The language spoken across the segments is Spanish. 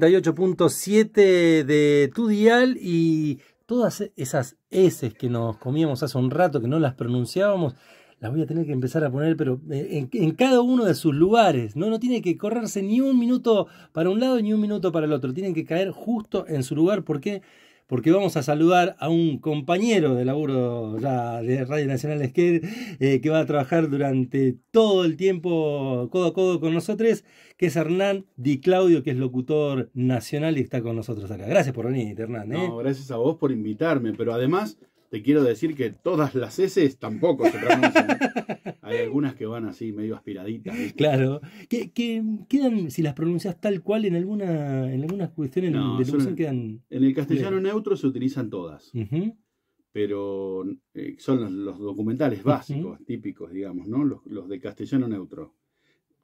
38.7 de tu dial y todas esas S que nos comíamos hace un rato, que no las pronunciábamos, las voy a tener que empezar a poner, pero eh, en, en, cada uno de sus lugares. ¿no? no tiene que correrse ni un minuto para un lado ni un minuto para el otro. Tienen que caer justo en su lugar porque porque vamos a saludar a un compañero de laburo ya de Radio Nacional Esquer, eh, que va a trabajar durante todo el tiempo codo a codo con nosotros, que es Hernán Di Claudio, que es locutor nacional y está con nosotros acá. Gracias por venir, Hernán. ¿eh? No, gracias a vos por invitarme, pero además te quiero decir que todas las S tampoco se pronuncian. ¿eh? Hay algunas que van así, medio aspiraditas. Claro. Que, quedan, si las pronuncias tal cual, en alguna, en algunas cuestiones de quedan. En el castellano neutro se utilizan todas. Pero eh, son los, documentales básicos, típicos, digamos, ¿no? Los, de castellano neutro.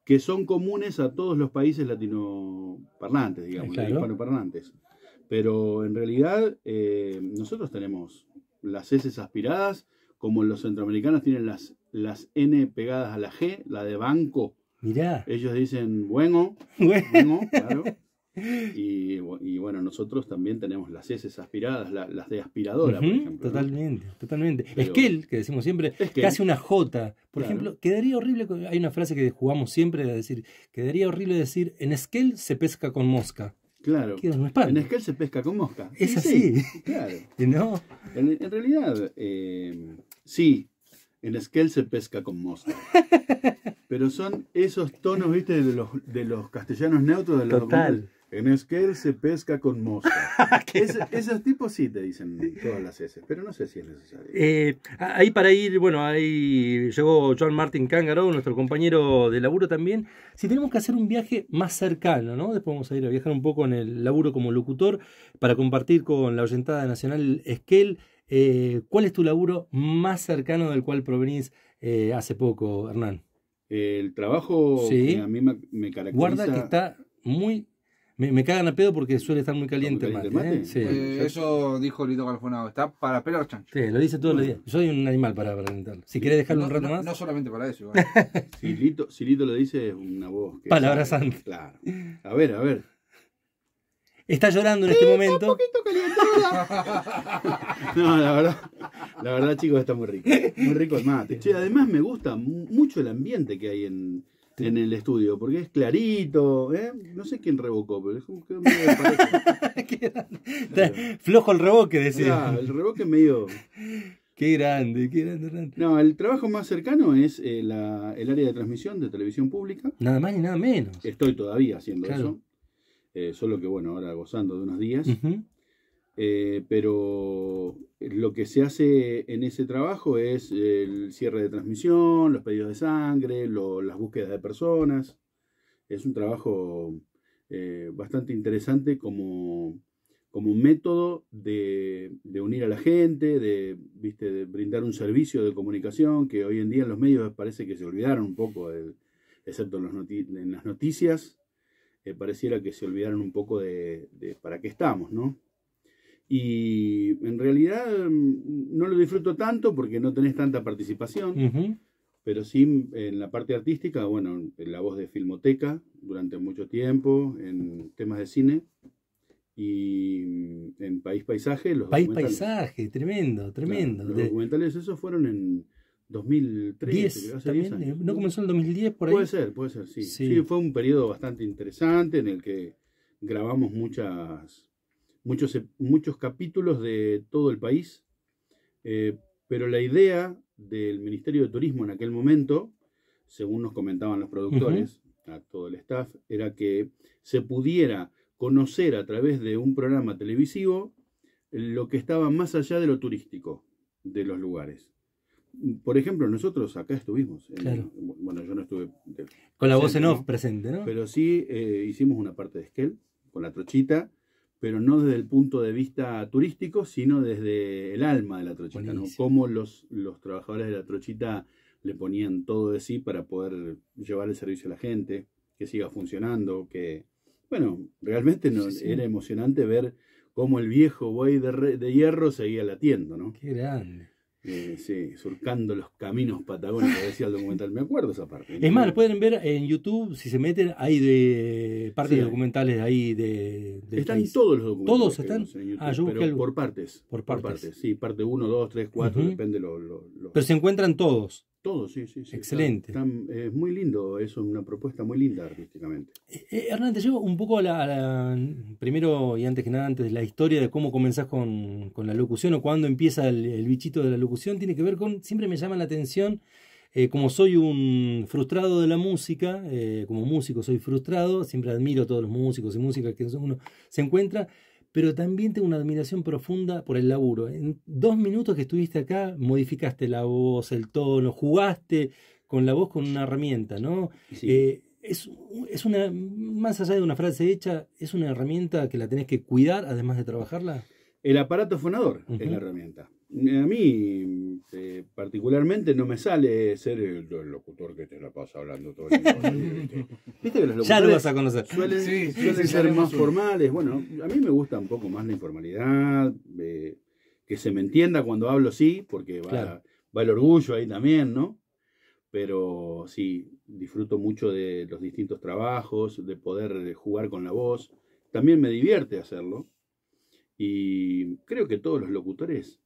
Que son comunes a todos los países latino parlantes, digamos, claro. hispanoparlantes. Pero en realidad, eh, nosotros tenemos las heces aspiradas, como los centroamericanos tienen las las N pegadas a la G, la de banco. Mirá. Ellos dicen bueno, bueno, claro. Y, bueno, nosotros también tenemos las S aspiradas, las de aspiradora, por ejemplo. Totalmente, totalmente. Esquel, que decimos siempre, que, casi una J. Por ejemplo, quedaría horrible, hay una frase que jugamos siempre de decir, quedaría horrible decir, en Esquel se pesca con mosca. Claro. en Esquel se pesca con mosca. Es así. claro. En, realidad, eh, sí, en Esquel se pesca con mosca. Pero son esos tonos, viste, de los, de los castellanos neutros de los Total. En Esquel se pesca con mosca. esos tipos sí te dicen todas las S, pero no sé si es necesario. Eh, ahí para ir, bueno, ahí llegó John Martin Cangaro, nuestro compañero de laburo también. Si tenemos que hacer un viaje más cercano, ¿no? Después vamos a ir a viajar un poco en el laburo como locutor para compartir con la Oyentada Nacional Esquel eh, ¿Cuál es tu laburo más cercano del cual provenís eh, hace poco, Hernán? El trabajo que a mí me, caracteriza... Guarda que está muy... Me, cagan a pedo porque suele estar muy caliente, el ¿eh? mate. eso dijo Lito Calfonado, está para pelar chancho. Sí, lo dice todo el día. días. Soy un animal para presentarlo. Si querés dejarlo un rato más. No solamente para eso. Igual. si, Lito, lo dice, es una voz. Palabra santa. Claro. A ver, a ver está llorando en este momento. un poquito caliente, No, la verdad, la verdad, chicos, está muy rico. Muy rico el mate. además me gusta mucho el ambiente que hay en, el estudio, porque es clarito, ¿eh? no sé quién revocó, pero es como que Flojo el reboque, decía. Ah, el reboque medio. Qué grande, qué grande, grande. No, el trabajo más cercano es eh, el área de transmisión de televisión pública. Nada más ni nada menos. Estoy todavía haciendo eso. Eh, solo que bueno, ahora gozando de unos días. Eh, pero lo que se hace en ese trabajo es el cierre de transmisión, los pedidos de sangre, las búsquedas de personas. Es un trabajo eh, bastante interesante como, como método de, unir a la gente, de, ¿viste? brindar un servicio de comunicación que hoy en día en los medios parece que se olvidaron un poco, excepto en las noticias eh, pareciera que se olvidaron un poco de, para qué estamos, ¿no? Y en realidad mm, no lo disfruto tanto porque no tenés tanta participación, pero sí en la parte artística, bueno, en la voz de Filmoteca durante mucho tiempo, en temas de cine y mm, en País Paisaje. Los País Paisaje, tremendo, tremendo. los documentales esos fueron en 2013, ¿No comenzó en el 2010 por ahí? Puede ser, puede ser, sí. sí. fue un periodo bastante interesante en el que grabamos muchas, muchos, muchos capítulos de todo el país, eh, pero la idea del Ministerio de Turismo en aquel momento, según nos comentaban los productores, a todo el staff, era que se pudiera conocer a través de un programa televisivo lo que estaba más allá de lo turístico de los lugares por ejemplo, nosotros acá estuvimos. Bueno, yo no estuve. con la voz en off presente, ¿no? Pero sí eh, hicimos una parte de Skell, con la trochita, pero no desde el punto de vista turístico, sino desde el alma de la trochita, ¿no? Cómo los, los trabajadores de la trochita le ponían todo de sí para poder llevar el servicio a la gente, que siga funcionando, que. Bueno, realmente no, era emocionante ver cómo el viejo buey de, de hierro seguía latiendo, ¿no? Qué grande. Eh, sí, surcando los caminos patagónicos, decía el documental. Me acuerdo esa parte. Es más, pueden ver en YouTube, si se meten, hay de partes de documentales ahí de... de están todos los documentales. Todos están. ah, yo pero Por partes. Por partes. Sí, parte 1, 2, 3, 4, depende lo, lo, lo, Pero se encuentran todos. Todo, sí, sí. sí Excelente. Eh, es muy lindo, es una propuesta muy linda artísticamente. Eh, eh, Hernán, te llevo un poco a la, Primero y antes que nada, antes de la historia de cómo comenzás con, la locución o cuándo empieza el, bichito de la locución, tiene que ver con. Siempre me llama la atención. como soy un frustrado de la música, como músico soy frustrado, siempre admiro a todos los músicos y músicas que uno se encuentra pero también tengo una admiración profunda por el laburo. En dos minutos que estuviste acá, modificaste la voz, el tono, jugaste con la voz con una herramienta, ¿no? Eh, es, una, más allá de una frase hecha, es una herramienta que la tenés que cuidar además de trabajarla. El aparato fonador es la herramienta a mí eh, particularmente no me sale ser el, locutor que te la pasa hablando todo el tiempo. ¿viste? que los locutores Suelen, ser más formales. Bueno, a mí me gusta un poco más la informalidad, eh, que se me entienda cuando hablo sí, porque va, va el orgullo ahí también, ¿no? Pero sí, disfruto mucho de los distintos trabajos, de poder eh, jugar con la voz. También me divierte hacerlo. Y creo que todos los locutores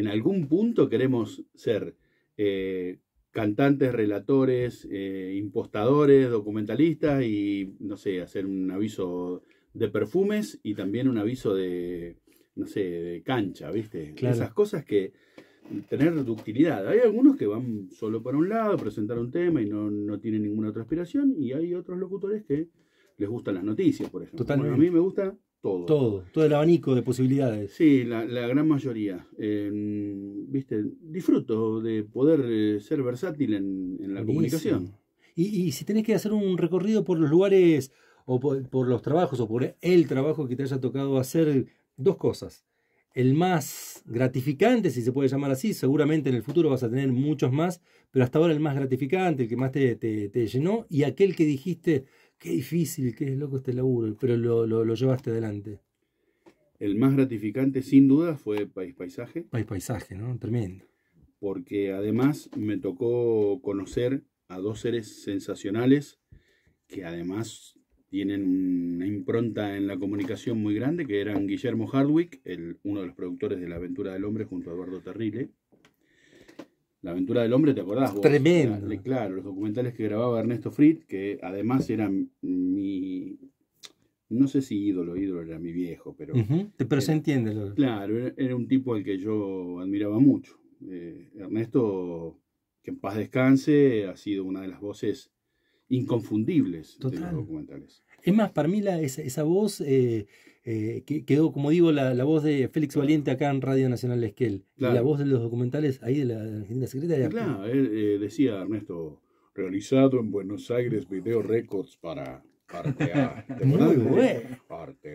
en algún punto queremos ser eh, cantantes, relatores, eh, impostadores, documentalistas y, no sé, hacer un aviso de perfumes y también un aviso de, no sé, de cancha, ¿viste? Esas cosas que tener ductilidad. Hay algunos que van solo para un lado, presentar un tema y no, no tienen ninguna otra aspiración y hay otros locutores que les gustan las noticias, por ejemplo. Totalmente. a mí me gusta todo. Todo, todo el abanico de posibilidades. Sí, la, gran mayoría. Em, viste, disfruto de poder eh, ser versátil en, la comunicación. Y, si tenés que hacer un recorrido por los lugares o por, los trabajos o por el trabajo que te haya tocado hacer, dos cosas. El más gratificante, si se puede llamar así, seguramente en el futuro vas a tener muchos más, pero hasta ahora el más gratificante, el que más te, te llenó, y aquel que dijiste, qué difícil, qué loco este laburo, pero lo, llevaste adelante. El más gratificante, sin duda, fue País Paisaje. País Paisaje, ¿no? Tremendo. Porque además me tocó conocer a dos seres sensacionales que además tienen una impronta en la comunicación muy grande, que eran Guillermo Hardwick, el, uno de los productores de La Aventura del Hombre junto a Eduardo Terrile, la aventura del hombre, ¿te acordás? Tremendo. Claro, los documentales que grababa Ernesto Fritz, que además era mi. No sé si ídolo, ídolo era mi viejo, pero. Pero se entiende. Claro, era, un tipo al que yo admiraba mucho. Eh, Ernesto, que en paz descanse, ha sido una de las voces inconfundibles de los documentales. Es más, para mí la, esa, voz eh, eh, quedó, como digo, la, voz de Félix Valiente acá en Radio Nacional Esquel. Y la voz de los documentales ahí de la, agenda secreta Claro, eh, decía Ernesto, realizado en Buenos Aires Video Records para parte A. Muy bueno.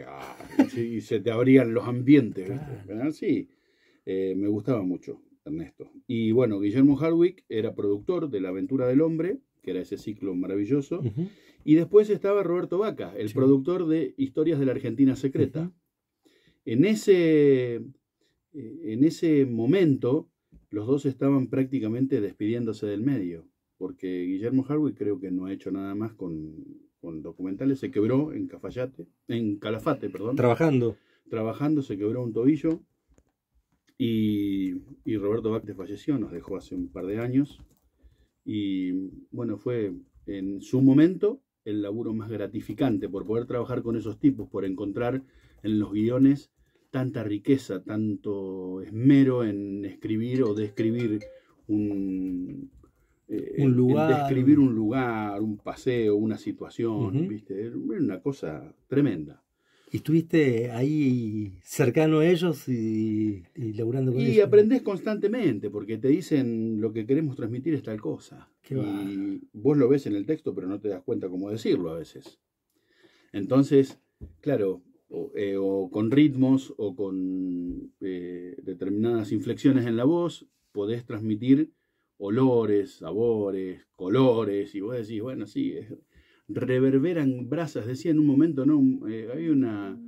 A. y se te abrían los ambientes. Sí, eh, me gustaba mucho Ernesto. Y bueno, Guillermo Hardwick era productor de La Aventura del Hombre, que era ese ciclo maravilloso. Y después estaba Roberto Vaca, el productor de Historias de la Argentina Secreta. En ese, eh, en ese momento, los dos estaban prácticamente despidiéndose del medio, porque Guillermo Harwood creo que no ha hecho nada más con, documentales. Se quebró en Cafayate, en Calafate, perdón. Trabajando. Trabajando, se quebró un tobillo. Y, y Roberto Vaca falleció, nos dejó hace un par de años. Y bueno, fue en su momento el laburo más gratificante, por poder trabajar con esos tipos, por encontrar en los guiones tanta riqueza, tanto esmero en escribir o describir un, eh, un lugar. describir un lugar, un paseo, una situación, ¿viste? una cosa tremenda. ¿Y estuviste ahí cercano a ellos y, y laburando con y ellos? Y aprendés constantemente, porque te dicen lo que queremos transmitir es tal cosa y vos lo ves en el texto, pero no te das cuenta cómo decirlo a veces. Entonces, claro, o, eh, con ritmos o con eh, determinadas inflexiones en la voz, podés transmitir olores, sabores, colores, y vos decís, bueno, sí, reverberan brasas. Decía en un momento, ¿no? Eh, hay una,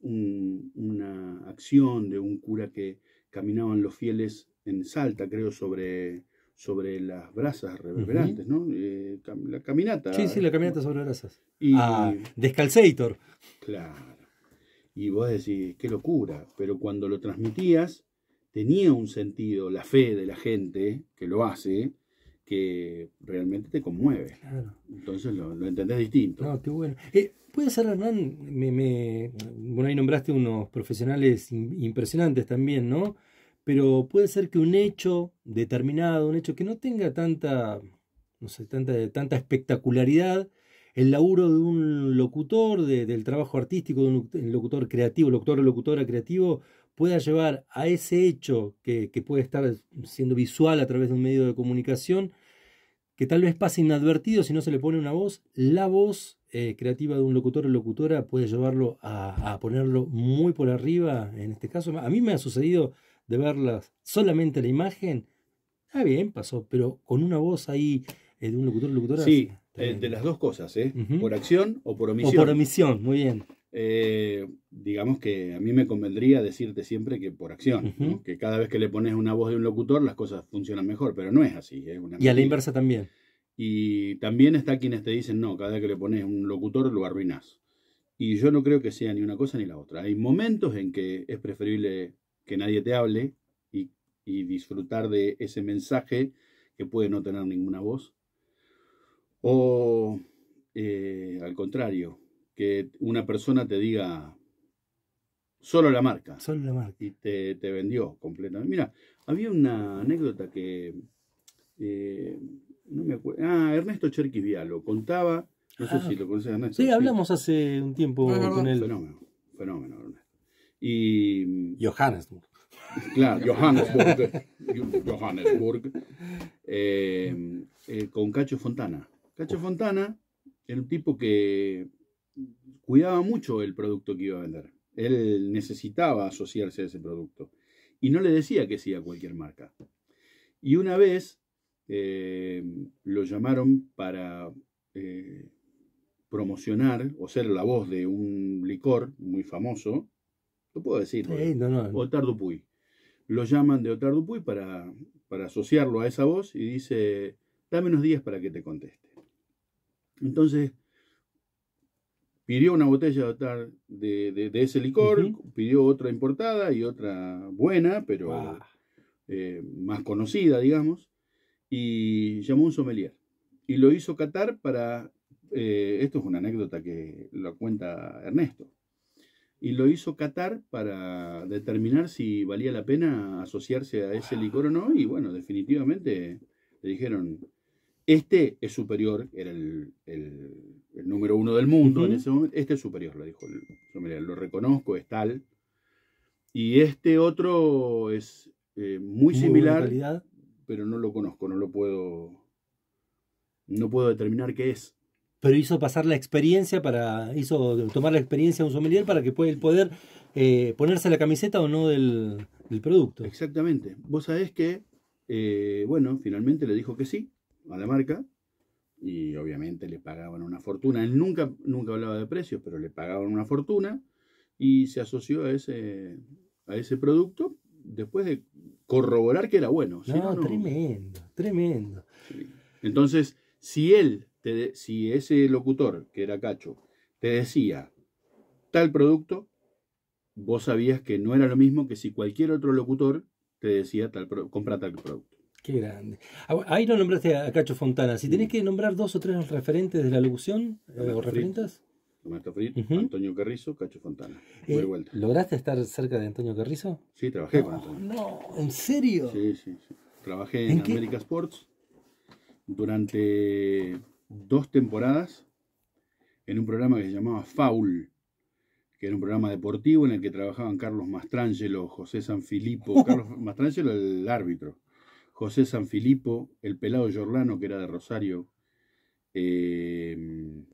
mm. una acción de un cura que caminaban los fieles en Salta, creo, sobre sobre las brasas reverberantes, ¿no? Eh, la caminata. Sí, sí, la caminata sobre brasas. Y, ah, Descalzator. Claro. Y vos decís, qué locura. Pero cuando lo transmitías, tenía un sentido la fe de la gente que lo hace, que realmente te conmueve. Claro. Entonces lo, lo, entendés distinto. No, qué bueno. Eh, puede ser, Hernán, me, bueno, ahí nombraste unos profesionales impresionantes también, ¿no? pero puede ser que un hecho determinado, un hecho que no tenga tanta, no sé, tanta, tanta espectacularidad, el laburo de un locutor, del trabajo artístico de un locutor creativo, locutor o locutora creativo, pueda llevar a ese hecho que, puede estar siendo visual a través de un medio de comunicación, que tal vez pase inadvertido si no se le pone una voz, la voz eh, creativa de un locutor o locutora puede llevarlo a, a, ponerlo muy por arriba, en este caso. A mí me ha sucedido de verlas solamente la imagen, está bien, pasó, pero con una voz ahí eh, de un locutor, locutora. Sí, eh, de las dos cosas, ¿eh? Por acción o por omisión. O por omisión, muy bien. Eh, digamos que a mí me convendría decirte siempre que por acción, que cada vez que le pones una voz de un locutor las cosas funcionan mejor, pero no es así. y a la inversa también. Y también está quienes te dicen, no, cada vez que le pones un locutor lo arruinas. Y yo no creo que sea ni una cosa ni la otra. Hay momentos en que es preferible que nadie te hable y, disfrutar de ese mensaje que puede no tener ninguna voz. O eh, al contrario, que una persona te diga solo la marca. Solo la marca. Y te, vendió completamente. Mira, había una anécdota que. Eh, no me acuerdo. Ah, Ernesto Cherquis Vialo contaba. No sé ah. si lo conoces, Ernesto. Sí, hablamos hace un tiempo con él. Fenómeno, fenómeno, Ernesto y... Johannesburg. Claro, Johannesburg. Johannesburg. Eh, eh, con Cacho Fontana. Cacho Fontana era un tipo que cuidaba mucho el producto que iba a vender. Él necesitaba asociarse a ese producto. Y no le decía que sí a cualquier marca. Y una vez eh, lo llamaron para promocionar o ser la voz de un licor muy famoso puedo decir, Lo llaman de Otardo Dupuy para, para asociarlo a esa voz y dice, dame unos días para que te conteste. Entonces, pidió una botella de, de, de ese licor, pidió otra importada y otra buena, pero eh, más conocida, digamos, y llamó un sommelier. Y lo hizo catar para, eh, esto es una anécdota que lo cuenta Ernesto, y lo hizo Qatar para determinar si valía la pena asociarse a ese licor o no. Y bueno, definitivamente le dijeron, este es superior, era el, número uno del mundo en ese momento, este es superior, lo dijo, el, lo reconozco, es tal. Y este otro es eh, muy, muy similar, pero no lo conozco, no lo puedo, no puedo determinar qué es pero hizo pasar la experiencia para hizo tomar la experiencia de un sommelier para que pueda poder eh, ponerse la camiseta o no del, producto. Exactamente. Vos sabés que, eh, bueno, finalmente le dijo que sí a la marca y obviamente le pagaban una fortuna. Él nunca, nunca hablaba de precios, pero le pagaban una fortuna y se asoció a ese, a ese producto después de corroborar que era bueno. no, tremendo, tremendo. Entonces, si él si ese locutor, que era Cacho, te decía tal producto, vos sabías que no era lo mismo que si cualquier otro locutor te decía tal compra tal producto. Qué grande. Ah, ahí no nombraste a Cacho Fontana. Si tenés mm. que nombrar dos o tres referentes de la locución eh, Antonio Carrizo, Cacho Fontana. Eh, ¿Lograste estar cerca de Antonio Carrizo? Sí, trabajé con Antonio. No, ¿en serio? Sí, sí, sí. Trabajé ¿En América Sports durante dos temporadas en un programa que se llamaba Faul, que era un programa deportivo en el que trabajaban Carlos Mastrangelo, José Sanfilippo, uh. Carlos Mastrangelo el árbitro, José Sanfilippo, el pelado Yorlano que era de Rosario, eh,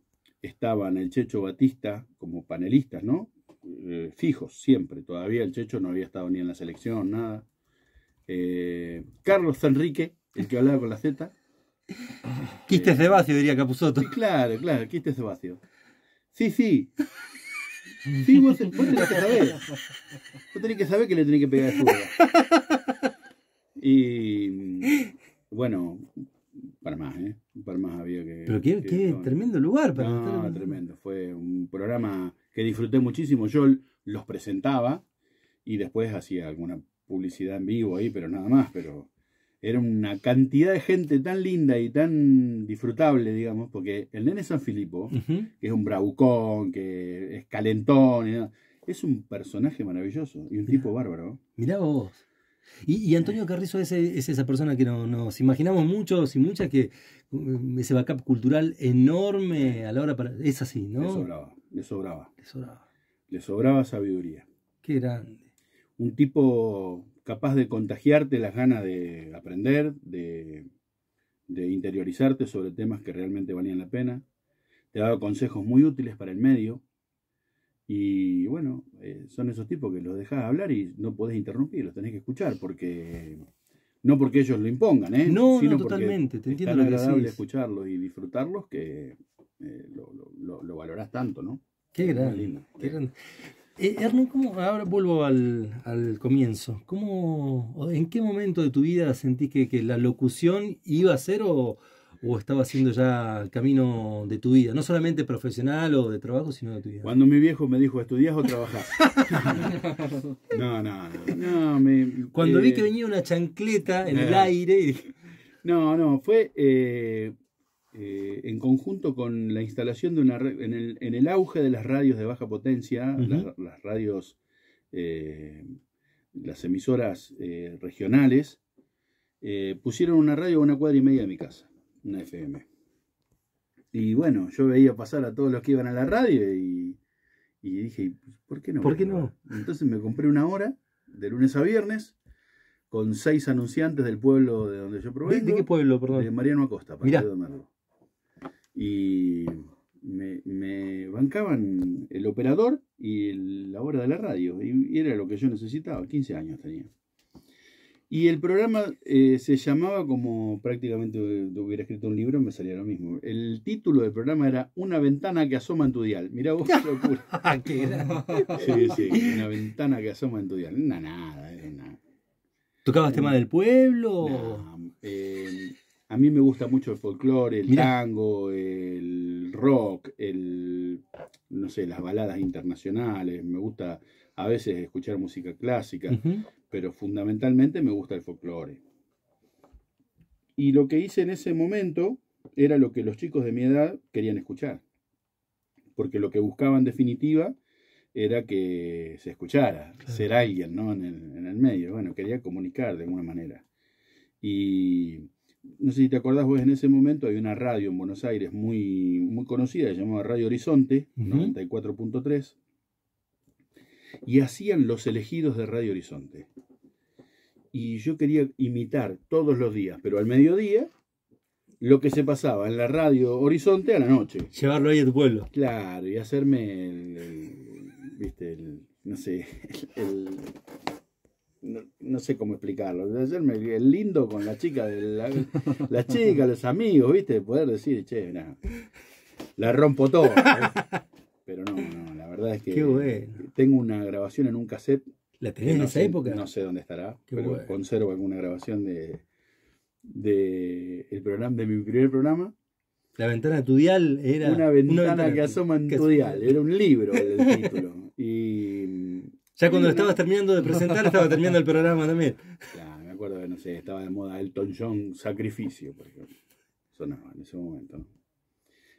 estaban el Checho Batista como panelistas, ¿no? Eh, fijos siempre, todavía el Checho no había estado ni en la selección, nada. Eh, Carlos Enrique, el que hablaba con la Z, Quistes de vacío, diría Capusoto claro, claro, quiste de vacío. Sí, sí. Sí, vos, tenés que saber. Vos tenés que saber que le tenés que pegar el fútbol Y bueno, para más, ¿eh? Para más había que. Pero qué, tremendo lugar para No, tremendo. Fue un programa que disfruté muchísimo. Yo los presentaba y después hacía alguna publicidad en vivo ahí, pero nada más. Pero era una cantidad de gente tan linda y tan disfrutable, digamos, porque el nene San Filipo, que es un bravucón, que es calentón, es un personaje maravilloso y un tipo bárbaro. Mirá vos. Y, Antonio Carrizo es, esa persona que no, nos imaginamos muchos y muchas que mm, ese backup cultural enorme a la hora para. Es así, ¿no? Le sobraba, le sobraba. Le sobraba. Le sobraba sabiduría. Qué grande. Un tipo capaz de contagiarte las ganas de aprender, de, interiorizarte sobre temas que realmente valían la pena. Te ha dado consejos muy útiles para el medio. Y bueno, eh, son esos tipos que los dejas hablar y no podés interrumpir, los tenés que escuchar porque no porque ellos lo impongan, ¿eh? No, sino no totalmente, te es agradable escucharlos y disfrutarlos que eh, lo, valorás tanto, ¿no? Qué Qué eh. grande. Eh, Hernán, ahora vuelvo al, comienzo. ¿Cómo, ¿En qué momento de tu vida sentís que, la locución iba a ser o, estaba siendo ya el camino de tu vida? No solamente profesional o de trabajo, sino de tu vida. Cuando mi viejo me dijo, ¿estudias o trabajas? no, no, no. Cuando vi eh, que venía una chancleta en el eh. aire. No, no, fue eh, eh, en conjunto con la instalación de una en el, en el, auge de las radios de baja potencia, las, radios, eh, las emisoras eh, regionales, pusieron una radio a una cuadra y media de mi casa, una FM. Y bueno, yo veía pasar a todos los que iban a la radio y, dije, ¿por qué no? ¿Por qué no? Entonces me compré una hora, de lunes a viernes, con seis anunciantes del pueblo de donde yo provengo. ¿De, qué pueblo, perdón? De Mariano Acosta, para de y me, bancaban el operador y la hora de la radio. Y, era lo que yo necesitaba, 15 años tenía. Y el programa eh, se llamaba como prácticamente eh, hubiera escrito un libro, me salía lo mismo. El título del programa era Una ventana que asoma en tu dial. Mirá vos, qué locura. Ah, sí, sí, una ventana que asoma en tu dial. nada, eh, nada. ¿Tocabas tema del pueblo? A mí me gusta mucho el folclore, el tango, el rock, el no sé, las baladas internacionales, me gusta a veces escuchar música clásica, pero fundamentalmente me gusta el folclore. Y lo que hice en ese momento era lo que los chicos de mi edad querían escuchar, porque lo que buscaban en definitiva era que se escuchara, ser alguien ¿no? en, el, en el medio. Bueno, quería comunicar de alguna manera. Y no sé si te acordás vos en ese momento, había una radio en Buenos Aires muy, muy conocida, llamada Radio Horizonte, 94.3, y hacían los elegidos de Radio Horizonte. Y yo quería imitar todos los días, pero al mediodía, lo que se pasaba en la Radio Horizonte a la noche. Llevarlo ahí a tu pueblo. Claro, y hacerme el, viste, no sé, el no, sé cómo explicarlo. Ayer me el lindo con la chica, de la, chica, los amigos, ¿viste? Poder decir, che, la rompo todo. Pero no, no, la verdad es que tengo una grabación en un cassette. ¿La tenés en esa sé, época? No sé dónde estará, pero conservo alguna grabación de, de, el programa, de mi primer programa. La ventana tudial era. Una ventana, que asoma en tudial. Era un libro el título. Ya cuando lo estabas terminando de presentar, estaba terminando el programa también. Claro, me acuerdo que, no sé, estaba de moda Elton John Sacrificio, por ejemplo. Sonaba en ese momento. ¿no?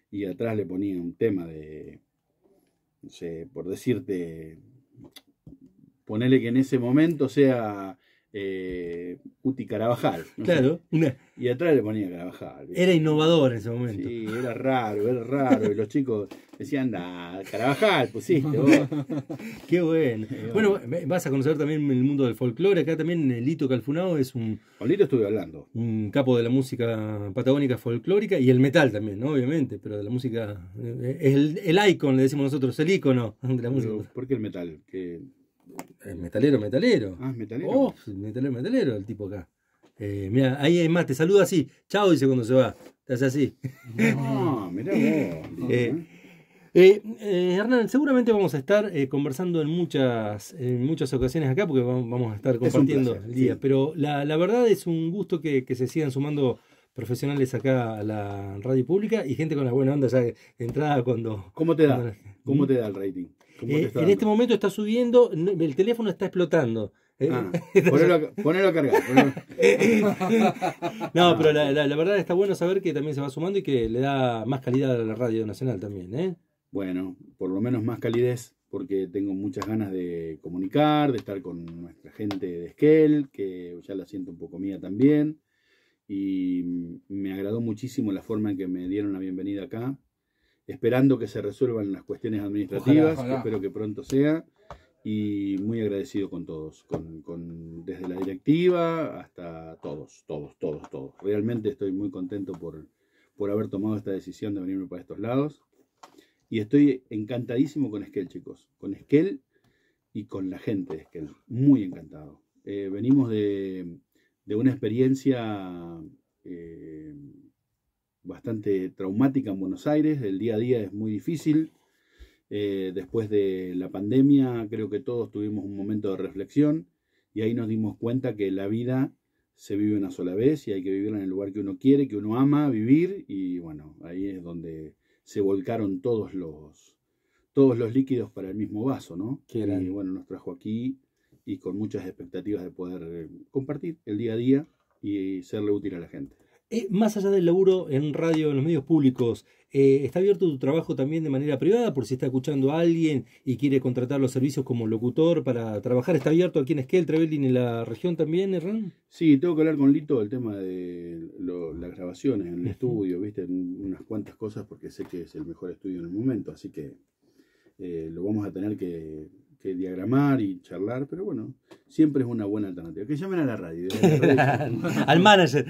Y atrás le ponía un tema de, no sé, por decirte, ponele que en ese momento sea eh, Uti Carabajal. claro. Y atrás le ponía Carabajal. Era innovador en ese momento. Sí, era raro, era raro. y los chicos decían, Carabajal pusiste vos. Qué bueno. bueno. vas a conocer también el mundo del folclore. Acá también Lito Calfunao es un... Con Lito estuve hablando. Un capo de la música patagónica folclórica y el metal también, Obviamente, pero de la música... Eh, eh, el, el icon, le decimos nosotros, el icono de la música. ¿Por qué el metal? Que eh, metalero, metalero. Ah, metalero. Oh, metalero, metalero el tipo acá. Eh, mira, ahí hay más, te saluda así. Chao, dice cuando se va. Te hace así. No, mirá eh, Hernán, seguramente vamos a estar conversando en muchas, en muchas ocasiones acá, porque vamos a estar compartiendo el día. Pero la, verdad es un gusto que, se sigan sumando profesionales acá a la radio pública y gente con la buena onda ya de entrada cuando. ¿Cómo te da? ¿Cómo te da el rating? Eh, en este momento está subiendo, el teléfono está explotando. Eh, ah, ponelo, a cargar. no, pero la, verdad está bueno saber que también se va sumando y que le da más calidad a la radio nacional también. ¿eh? Bueno, por lo menos más calidez, porque tengo muchas ganas de comunicar, de estar con nuestra gente de Esquel, que ya la siento un poco mía también. Y me agradó muchísimo la forma en que me dieron la bienvenida acá esperando que se resuelvan las cuestiones administrativas, espero que pronto sea, y muy agradecido con todos, desde la directiva hasta todos, todos, todos, todos. Realmente estoy muy contento por, por haber tomado esta decisión de venirme para estos lados, y estoy encantadísimo con Esquel, chicos, con Esquel y con la gente de Esquel, muy encantado. Eh, venimos de, una experiencia... Eh, bastante traumática en Buenos Aires, el día a día es muy difícil. Eh, después de la pandemia creo que todos tuvimos un momento de reflexión y ahí nos dimos cuenta que la vida se vive una sola vez y hay que vivirla en el lugar que uno quiere, que uno ama vivir y bueno, ahí es donde se volcaron todos los, todos los líquidos para el mismo vaso, ¿no? Y bueno, nos trajo aquí y con muchas expectativas de poder eh, compartir el día a día y serle útil a la gente. Eh, más allá del laburo en radio, en los medios públicos, eh, ¿está abierto tu trabajo también de manera privada por si está escuchando a alguien y quiere contratar los servicios como locutor para trabajar? ¿Está abierto aquí en Esquel, Trevelin, en la región también, Herrán? Sí, tengo que hablar con Lito del tema de las grabaciones en el estudio, viste, unas cuantas cosas porque sé que es el mejor estudio en el momento, así que eh, lo vamos a tener que diagramar y charlar, pero bueno, siempre es una buena alternativa. Que llamen a la radio. Al manager.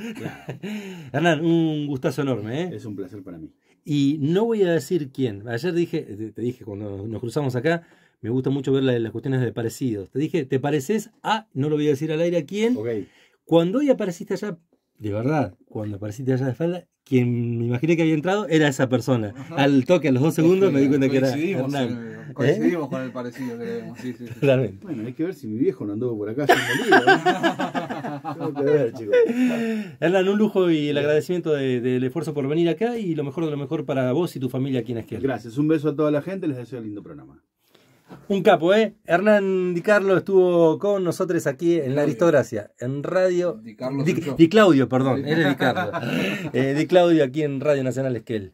Hernán, un gustazo enorme. ¿eh? Es un placer para mí. Y no voy a decir quién. Ayer dije, te dije cuando nos cruzamos acá, me gusta mucho ver las, cuestiones de parecidos. Te dije, ¿te pareces a, no lo voy a decir al aire a quién? Okay. Cuando hoy apareciste allá, de verdad, cuando apareciste allá de espalda, quien me imaginé que había entrado era esa persona. Al toque, a los dos segundos, me di cuenta que era Hernán. Eh. Coincidimos con el parecido que vemos, Bueno, hay que ver si mi viejo no anduvo por acá ¿eh? Tengo que ver, chicos. Hernán, un lujo y el agradecimiento del esfuerzo por venir acá y lo mejor de lo mejor para vos y tu familia aquí en Esquel. Gracias, un beso a toda la gente, les deseo un lindo programa. Un capo, ¿eh? Hernán Di Carlo estuvo con nosotros aquí en La Aristocracia, en Radio. Di, Claudio, perdón, era Di Carlo. Eh, Di Claudio aquí en Radio Nacional Esquel.